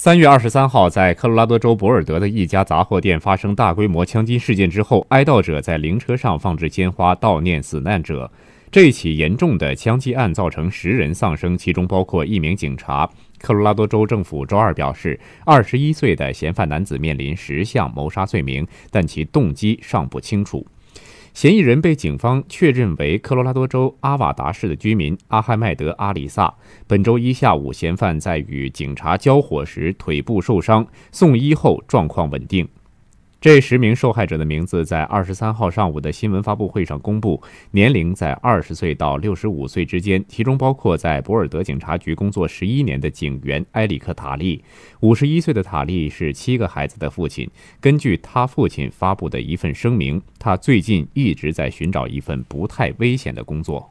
三月二十三号，在科罗拉多州博尔德的一家杂货店发生大规模枪击事件之后，哀悼者在灵车上放置鲜花悼念死难者。这起严重的枪击案造成十人丧生，其中包括一名警察。科罗拉多州政府周二表示，二十一岁的嫌犯男子面临十项谋杀罪名，但其动机尚不清楚。嫌疑人被警方确认为科罗拉多州阿瓦达市的居民阿哈迈德·阿里萨。本周一下午，嫌犯在与警察交火时腿部受伤，送医后状况稳定。这十名受害者的名字在二十三号上午的新闻发布会上公布，年龄在二十岁到六十五岁之间，其中包括在博尔德警察局工作十一年的警员埃里克·塔利。五十一岁的塔利是七个孩子的父亲。根据他父亲发布的一份声明，他最近一直在寻找一份不太危险的工作。